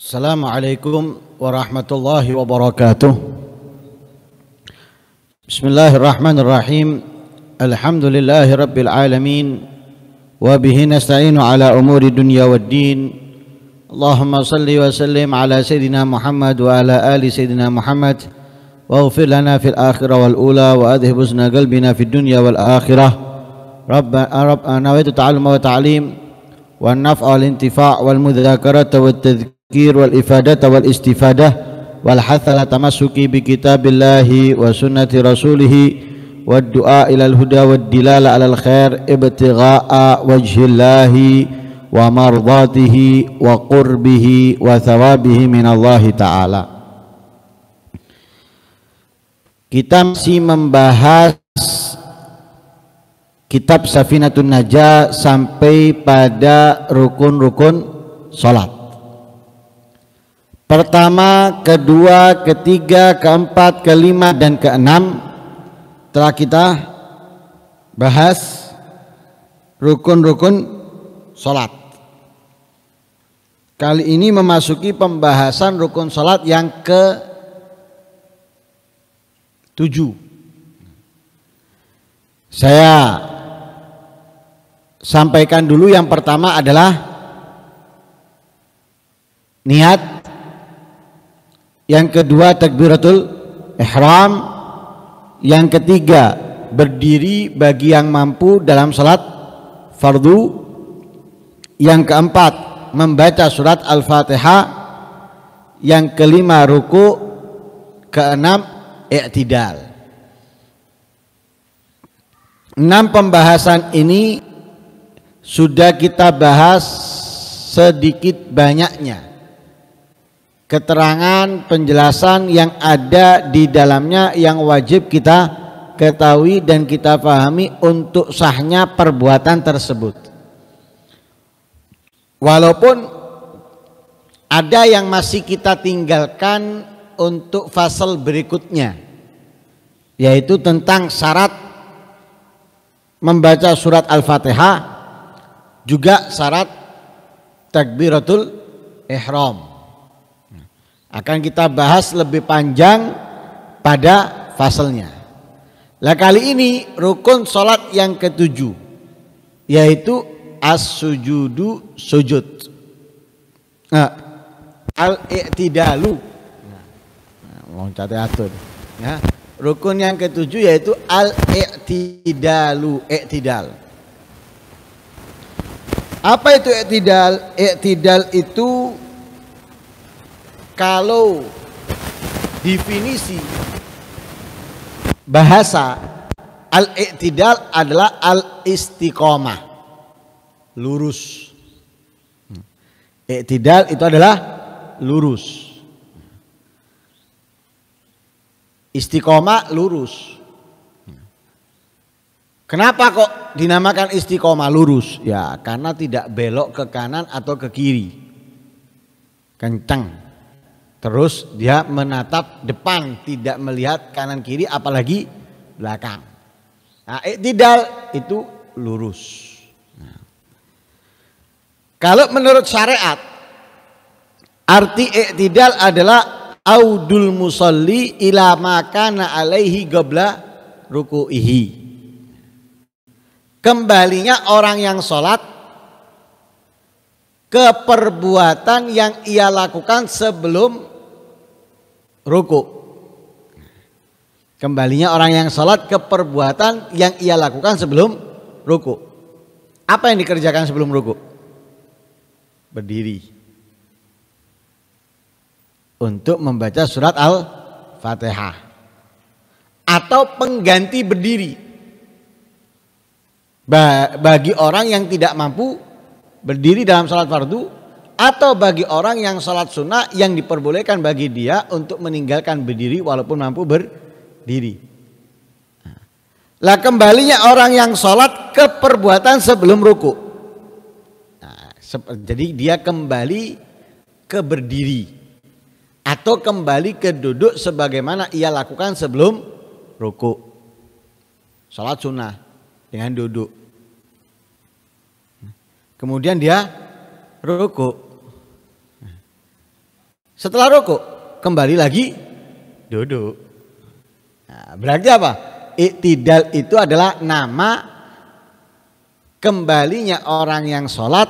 السلام عليكم ورحمة الله وبركاته بسم الله الرحمن الرحيم الحمد لله رب العالمين وبه نستعين على أمور الدنيا والدين اللهم صل وسلم على سيدنا محمد وعلى آل سيدنا محمد واغفر لنا في الآخرة والأولى وأذهب حزن قلبنا في الدنيا والآخرة رب رب نويت التعلم والتعليم والنفع والانتفاع والمذاكرة والتذكير التذكير والإفادة والاستفادة والحث تمسك بكتاب الله وسنة رسوله والدعاء إلى الهدى والدلالة على الخير ابتغاء وجه الله ومرضاته وقربه وثوابه من الله تعالى Kita masih membahas kitab Safinatun Najah sampai pada rukun-rukun salat pertama, kedua, ketiga, keempat, kelima, dan keenam telah kita bahas rukun-rukun sholat. Kali ini memasuki pembahasan rukun sholat yang ke tujuh. Saya sampaikan dulu yang pertama adalah niat yang kedua takbiratul ihram, yang ketiga berdiri bagi yang mampu dalam salat fardu, yang keempat membaca surat Al-Fatihah, yang kelima ruku, keenam i'tidal. Enam pembahasan ini sudah kita bahas sedikit banyaknya keterangan penjelasan yang ada di dalamnya yang wajib kita ketahui dan kita pahami untuk sahnya perbuatan tersebut. Walaupun ada yang masih kita tinggalkan untuk fasal berikutnya yaitu tentang syarat membaca surat Al-Fatihah juga syarat takbiratul ihram. Akan kita bahas lebih panjang pada faselnya. Lah kali ini rukun sholat yang ketujuh yaitu as-sujudu sujud. Nah, al-i'tidalu. nah, atur. Ya. Rukun yang ketujuh yaitu al-i'tidalu, i'tidal. Apa itu i'tidal? I'tidal itu kalau definisi bahasa al-i'tidal adalah al-istiqomah lurus hmm. i'tidal itu adalah lurus istiqomah lurus Kenapa kok dinamakan istiqomah lurus? Ya, karena tidak belok ke kanan atau ke kiri. Kencang. Terus dia menatap depan, tidak melihat kanan kiri apalagi belakang. Nah, iktidal itu lurus. Nah. Kalau menurut syariat, arti iktidal adalah audul musalli ila makana alaihi gobla ruku'ihi. Kembalinya orang yang sholat ke perbuatan yang ia lakukan sebelum ruku. Kembalinya orang yang sholat ke perbuatan yang ia lakukan sebelum ruku. Apa yang dikerjakan sebelum ruku? Berdiri. Untuk membaca surat Al-Fatihah. Atau pengganti berdiri. Bagi orang yang tidak mampu berdiri dalam sholat fardu atau bagi orang yang sholat sunnah yang diperbolehkan bagi dia untuk meninggalkan berdiri walaupun mampu berdiri. Nah. Lah kembalinya orang yang sholat ke perbuatan sebelum ruku. Nah, jadi dia kembali ke berdiri atau kembali ke duduk sebagaimana ia lakukan sebelum ruku. Sholat sunnah dengan duduk. Nah, kemudian dia ruku setelah rokok kembali lagi duduk. Nah, berarti apa? Iktidal itu adalah nama kembalinya orang yang sholat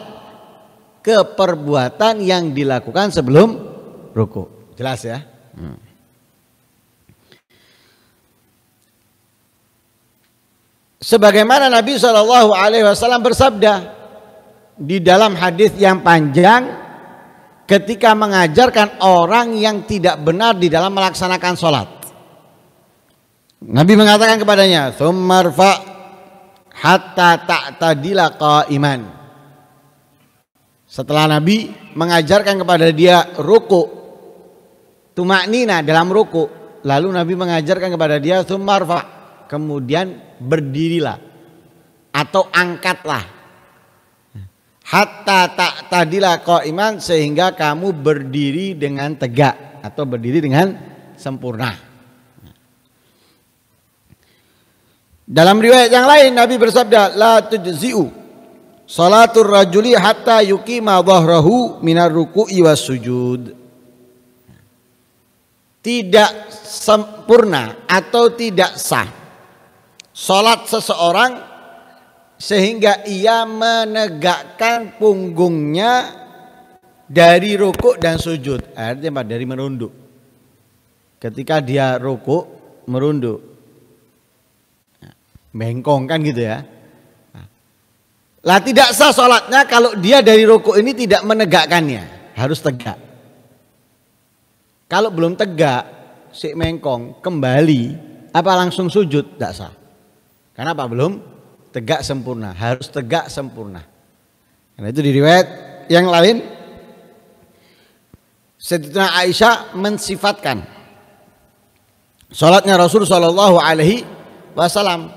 ke perbuatan yang dilakukan sebelum ruku. Jelas ya? Hmm. Sebagaimana Nabi Shallallahu Alaihi Wasallam bersabda di dalam hadis yang panjang ketika mengajarkan orang yang tidak benar di dalam melaksanakan sholat. Nabi mengatakan kepadanya, Sumarfa hatta ta'tadila iman. Setelah Nabi mengajarkan kepada dia ruku, nina dalam ruku, lalu Nabi mengajarkan kepada dia sumarfa, kemudian berdirilah atau angkatlah hatta tak kau iman sehingga kamu berdiri dengan tegak atau berdiri dengan sempurna. Dalam riwayat yang lain Nabi bersabda la tujzi'u salatur rajuli hatta yuqima dhahrahu minar ruku'i iwas sujud. Tidak sempurna atau tidak sah salat seseorang sehingga ia menegakkan punggungnya dari rukuk dan sujud. Artinya dari merunduk. Ketika dia rukuk, merunduk. Nah, bengkong kan gitu ya. Nah. Lah tidak sah sholatnya kalau dia dari rukuk ini tidak menegakkannya. Harus tegak. Kalau belum tegak, si mengkong kembali apa langsung sujud tidak sah. Karena apa belum tegak sempurna, harus tegak sempurna. Karena itu di riwayat yang lain Sayyidina Aisyah mensifatkan salatnya Rasul sallallahu alaihi wasallam.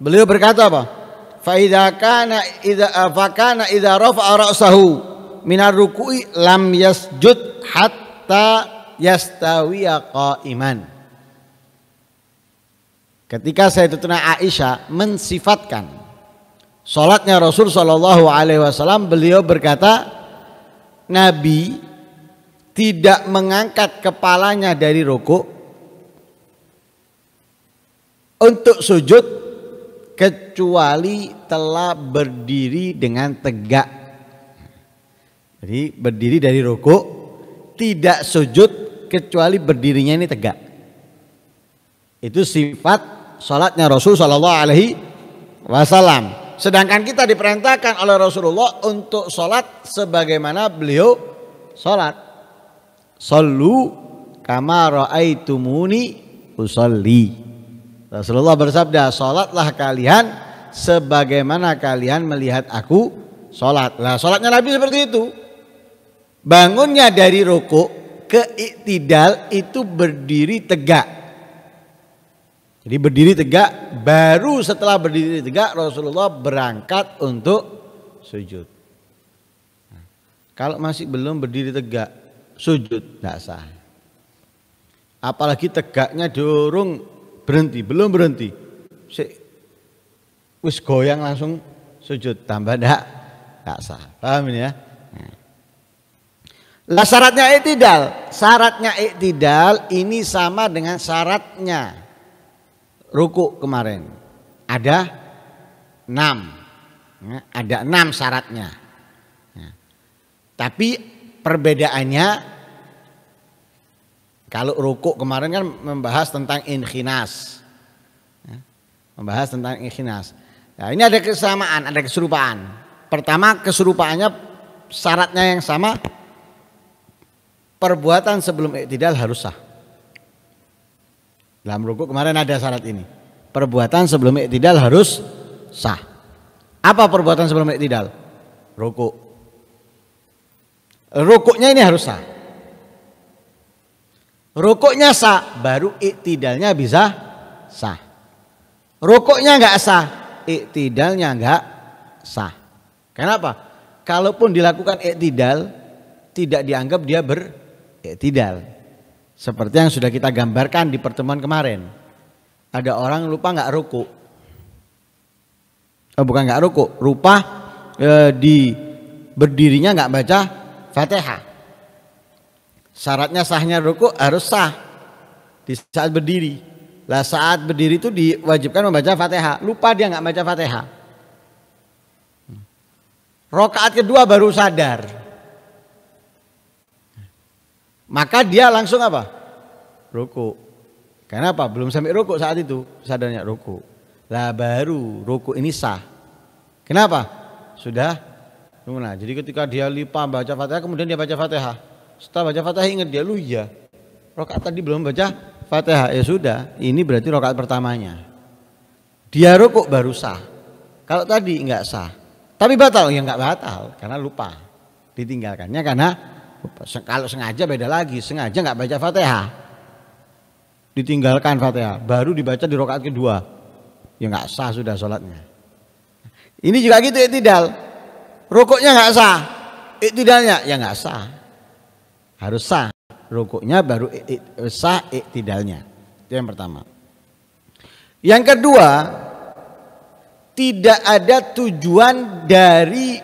Beliau berkata apa? Fa idza kana idza fa kana idza rafa'a ra'sahu minar ruku'i lam yasjud hatta yastawiya qa'iman. Ketika Sayyidatuna Aisyah mensifatkan solatnya Rasul Shallallahu alaihi wasallam, beliau berkata, "Nabi tidak mengangkat kepalanya dari rukuk untuk sujud kecuali telah berdiri dengan tegak." Jadi berdiri dari rukuk tidak sujud kecuali berdirinya ini tegak. Itu sifat salatnya Rasul Sallallahu Alaihi Wasallam. Sedangkan kita diperintahkan oleh Rasulullah untuk salat sebagaimana beliau salat. Sallu kama raaitumuni usalli. Rasulullah bersabda, "Salatlah kalian sebagaimana kalian melihat aku salat." Lah, salatnya Nabi seperti itu. Bangunnya dari ruku ke iktidal itu berdiri tegak jadi berdiri tegak, baru setelah berdiri tegak Rasulullah berangkat untuk sujud. Nah, kalau masih belum berdiri tegak, sujud tidak sah. Apalagi tegaknya dorong berhenti, belum berhenti. Si, wis goyang langsung sujud, tambah tidak, tidak sah. Paham ini ya? Nah. Lah syaratnya iktidal, syaratnya iktidal ini sama dengan syaratnya ruku kemarin ada enam ya, ada enam syaratnya ya. tapi perbedaannya kalau ruku kemarin kan membahas tentang inkhinas ya, membahas tentang inkhinas nah, ini ada kesamaan ada keserupaan pertama keserupaannya syaratnya yang sama perbuatan sebelum iktidal harus sah dalam rukuk kemarin ada syarat ini. Perbuatan sebelum iktidal harus sah. Apa perbuatan sebelum iktidal? Rukuk. Rukuknya ini harus sah. Rukuknya sah, baru iktidalnya bisa sah. Rukuknya nggak sah, iktidalnya nggak sah. Kenapa? Kalaupun dilakukan iktidal, tidak dianggap dia beriktidal. Seperti yang sudah kita gambarkan di pertemuan kemarin. Ada orang lupa nggak ruku. Oh, bukan nggak ruku, rupa e, di berdirinya nggak baca Fatihah. Syaratnya sahnya ruku harus sah di saat berdiri. Lah saat berdiri itu diwajibkan membaca Fatihah. Lupa dia nggak baca Fatihah. Hmm. Rokaat kedua baru sadar. Maka dia langsung apa? Ruku. Kenapa? Belum sampai ruku saat itu sadarnya ruku. Lah baru ruku ini sah. Kenapa? Sudah Nah, Jadi ketika dia lupa baca Fatihah kemudian dia baca Fatihah. Setelah baca Fatihah ingat dia lu ya. Rokat tadi belum baca Fatihah. Ya sudah, ini berarti rokat pertamanya. Dia ruku baru sah. Kalau tadi enggak sah. Tapi batal ya nggak batal karena lupa ditinggalkannya karena kalau sengaja beda lagi, sengaja nggak baca Fatihah. Ditinggalkan Fatihah, baru dibaca di rokaat kedua. Ya nggak sah sudah sholatnya. Ini juga gitu iktidal. Rukuknya nggak sah. Iktidalnya ya nggak sah. Harus sah. Rukuknya baru sah iktidalnya. Itu yang pertama. Yang kedua, tidak ada tujuan dari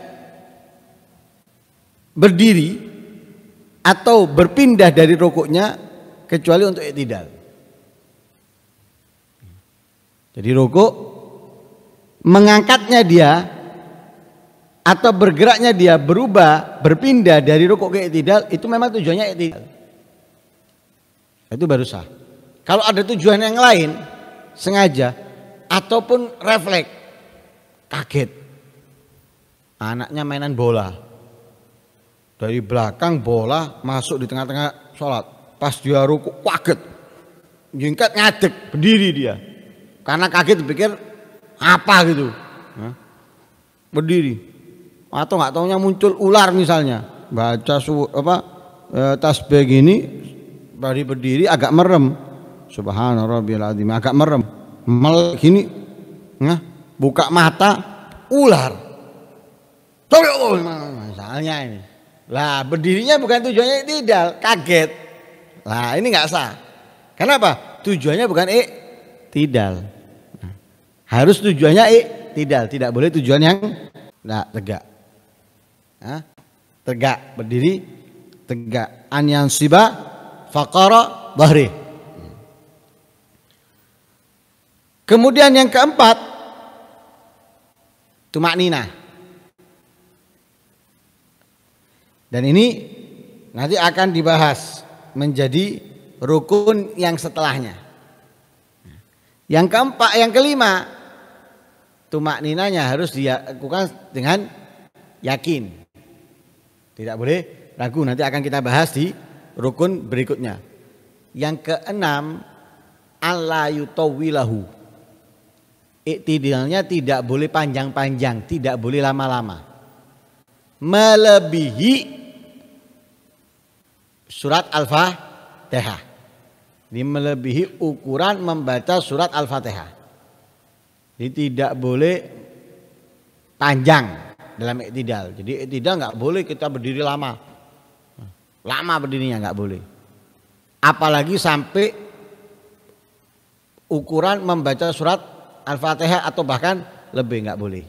berdiri atau berpindah dari rukuknya kecuali untuk iktidal. Jadi rukuk mengangkatnya dia atau bergeraknya dia berubah, berpindah dari rukuk ke iktidal itu memang tujuannya iktidal. Itu baru sah. Kalau ada tujuan yang lain sengaja ataupun refleks kaget anaknya mainan bola dari belakang bola masuk di tengah-tengah sholat. Pas dia ruku kaget. jengket ngadek berdiri dia. Karena kaget pikir apa gitu. Berdiri. Atau nggak taunya muncul ular misalnya. Baca su apa e, tasbih gini dari berdiri agak merem. Subhanallah azim agak merem. Melek gini. Nah, buka mata ular. Oh, misalnya ini. Lah berdirinya bukan tujuannya tidak, kaget. Lah ini nggak sah. Kenapa? Tujuannya bukan ik tidak. Nah, harus tujuannya ik tidak, tidak boleh tujuan yang nah, tegak. Nah, tegak berdiri tegak an yang siba fakara bahri. Kemudian yang keempat tumak nina. Dan ini nanti akan dibahas menjadi rukun yang setelahnya. Yang keempat, yang kelima, tumak ninanya harus dilakukan dengan yakin. Tidak boleh ragu, nanti akan kita bahas di rukun berikutnya. Yang keenam, Allah yutawilahu. Iktidalnya tidak boleh panjang-panjang, tidak boleh lama-lama. Melebihi surat Al-Fatihah. Ini melebihi ukuran membaca surat Al-Fatihah. Ini tidak boleh panjang dalam iktidal. Jadi iktidal nggak boleh kita berdiri lama. Lama berdirinya nggak boleh. Apalagi sampai ukuran membaca surat Al-Fatihah atau bahkan lebih nggak boleh.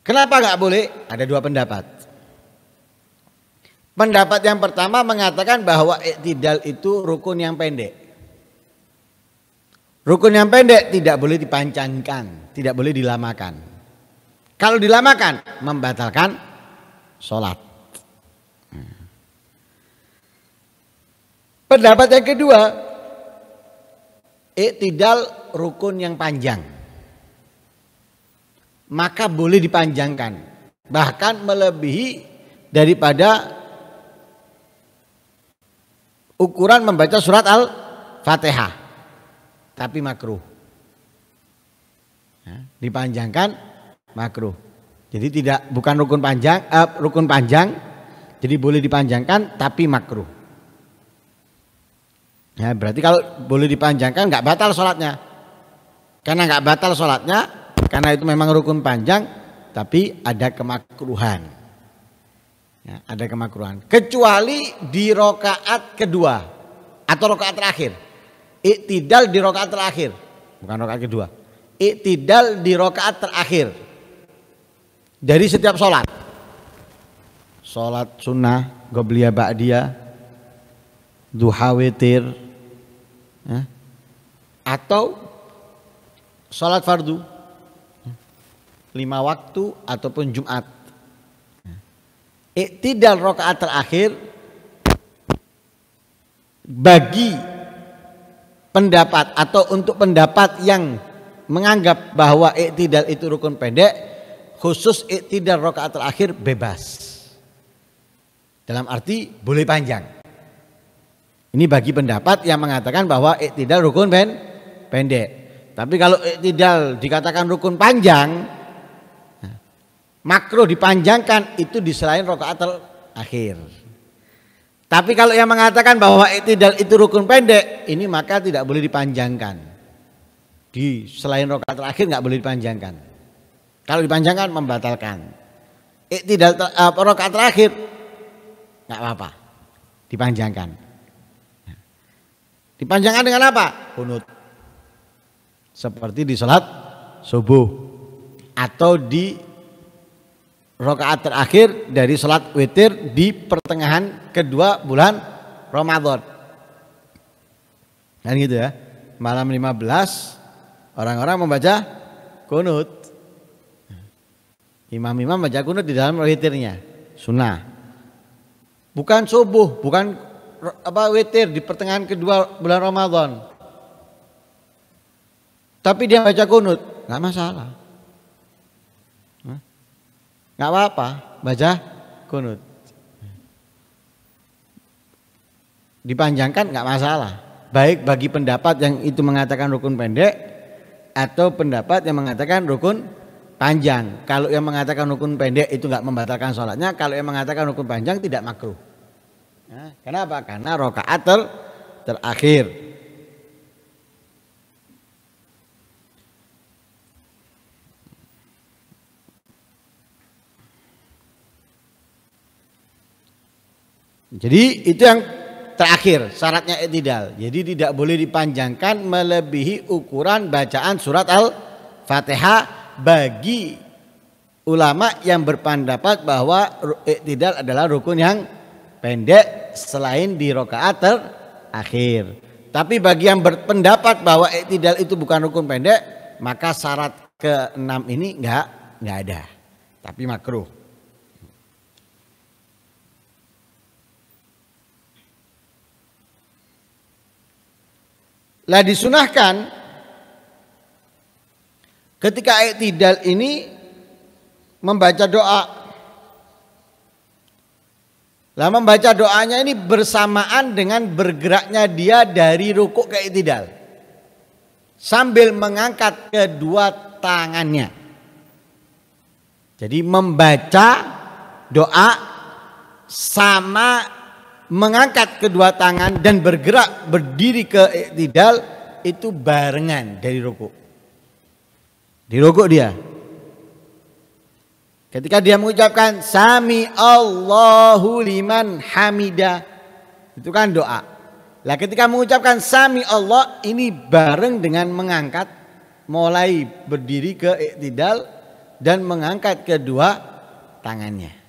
Kenapa nggak boleh? Ada dua pendapat. Pendapat yang pertama mengatakan bahwa iktidal itu rukun yang pendek. Rukun yang pendek tidak boleh dipancangkan, tidak boleh dilamakan. Kalau dilamakan membatalkan sholat. Pendapat yang kedua, iktidal rukun yang panjang. Maka boleh dipanjangkan, bahkan melebihi daripada ukuran membaca surat Al-Fatihah. Tapi makruh. Ya, dipanjangkan makruh. Jadi tidak bukan rukun panjang, eh, rukun panjang. Jadi boleh dipanjangkan tapi makruh. Ya, berarti kalau boleh dipanjangkan nggak batal sholatnya. Karena nggak batal sholatnya, karena itu memang rukun panjang, tapi ada kemakruhan. Ya, ada kemakruhan. Kecuali di rokaat kedua atau rokaat terakhir. Iktidal di rokaat terakhir, bukan rokaat kedua. Iktidal di rokaat terakhir. Dari setiap sholat. Sholat sunnah, goblia ba'dia duha witir, ya. atau sholat fardu. Ya. Lima waktu ataupun Jumat Iktidal rokaat terakhir bagi pendapat atau untuk pendapat yang menganggap bahwa iktidal itu rukun pendek khusus iktidal rokaat terakhir bebas. Dalam arti boleh panjang. Ini bagi pendapat yang mengatakan bahwa iktidal rukun pendek. Tapi kalau iktidal dikatakan rukun panjang, makruh dipanjangkan itu di selain rokaat akhir. Tapi kalau yang mengatakan bahwa itidal itu rukun pendek, ini maka tidak boleh dipanjangkan. Di selain rokaat terakhir nggak boleh dipanjangkan. Kalau dipanjangkan membatalkan. Itu uh, rokaat terakhir nggak apa-apa, dipanjangkan. Dipanjangkan dengan apa? Kunut. Seperti di sholat subuh atau di rokaat terakhir dari sholat witir di pertengahan kedua bulan Ramadan. Kan gitu ya. Malam 15 orang-orang membaca kunut. Imam-imam membaca kunut di dalam witirnya. Sunnah. Bukan subuh, bukan apa witir di pertengahan kedua bulan Ramadan. Tapi dia baca kunut, nggak masalah. Nggak apa-apa, baca kunut. Dipanjangkan nggak masalah. Baik bagi pendapat yang itu mengatakan rukun pendek atau pendapat yang mengatakan rukun panjang. Kalau yang mengatakan rukun pendek itu nggak membatalkan sholatnya. Kalau yang mengatakan rukun panjang tidak makruh. Nah, kenapa? Karena rokaat ter terakhir. Jadi itu yang terakhir syaratnya etidal. Jadi tidak boleh dipanjangkan melebihi ukuran bacaan surat Al-Fatihah bagi ulama yang berpendapat bahwa etidal adalah rukun yang pendek selain di rokaat terakhir. Tapi bagi yang berpendapat bahwa etidal itu bukan rukun pendek, maka syarat keenam ini enggak enggak ada. Tapi makruh. Lah disunahkan ketika iktidal ini membaca doa. Lah membaca doanya ini bersamaan dengan bergeraknya dia dari rukuk ke iktidal. Sambil mengangkat kedua tangannya. Jadi membaca doa sama mengangkat kedua tangan dan bergerak berdiri ke tidal itu barengan dari ruku. Di ruku dia. Ketika dia mengucapkan sami Allahu liman hamida itu kan doa. Lah ketika mengucapkan sami Allah ini bareng dengan mengangkat mulai berdiri ke iktidal dan mengangkat kedua tangannya.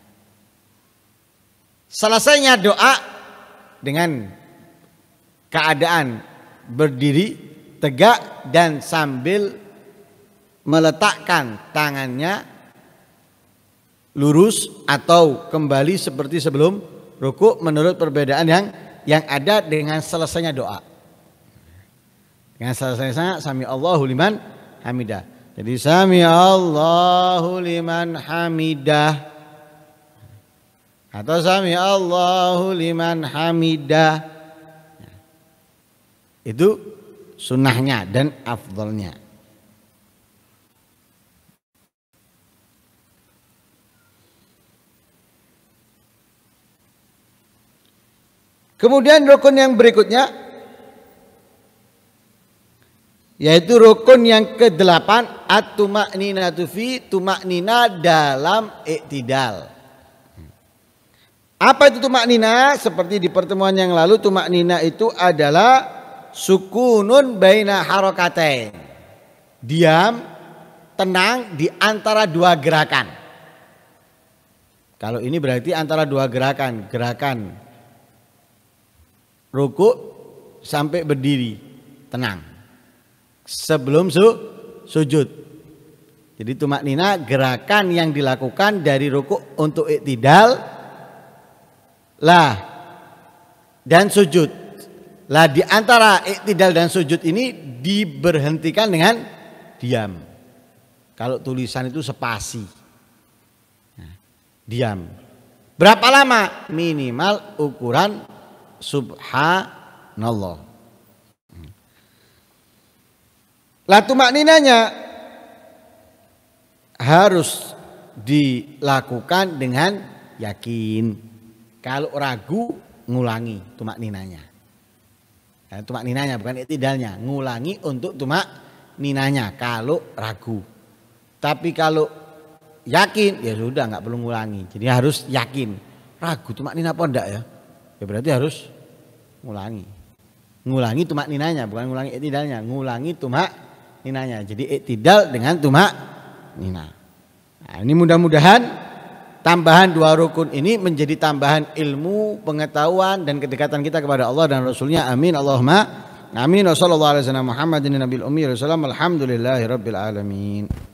Selesainya doa dengan keadaan berdiri tegak dan sambil meletakkan tangannya lurus atau kembali seperti sebelum ruku menurut perbedaan yang yang ada dengan selesainya doa. Dengan selesainya sami Allahu liman hamidah. Jadi sami Allahu liman hamidah atau sami Allahu liman hamidah itu sunnahnya dan afdolnya Kemudian rukun yang berikutnya yaitu rukun yang ke-8 at fi tumaknina dalam iktidal. Apa itu tumak nina? Seperti di pertemuan yang lalu tumak nina itu adalah sukunun baina harokatain. Diam, tenang di antara dua gerakan. Kalau ini berarti antara dua gerakan, gerakan ruku sampai berdiri tenang. Sebelum su, sujud. Jadi tumak nina gerakan yang dilakukan dari ruku untuk iktidal lah dan sujud. Lah di antara iktidal dan sujud ini diberhentikan dengan diam. Kalau tulisan itu sepasi. Ya, diam. Berapa lama? Minimal ukuran subhanallah. Latu makninya harus dilakukan dengan yakin. Kalau ragu, ngulangi tumak ninanya. Ya, tumak ninanya bukan itidalnya, ngulangi untuk tumak ninanya kalau ragu. Tapi kalau yakin, ya sudah nggak perlu ngulangi. Jadi harus yakin. Ragu tumak nina apa enggak ya? Ya berarti harus ngulangi. Ngulangi tumak ninanya, bukan ngulangi itidalnya, ngulangi tumak ninanya. Jadi itidal dengan tumak nina. Nah, ini mudah-mudahan tambahan dua rukun ini menjadi tambahan ilmu, pengetahuan dan kedekatan kita kepada Allah dan Rasulnya. Amin. Allahumma amin. Wassalamualaikum warahmatullahi wabarakatuh. Muhammadin Nabiul ummi. Alhamdulillahirabbil Alhamdulillahirobbilalamin.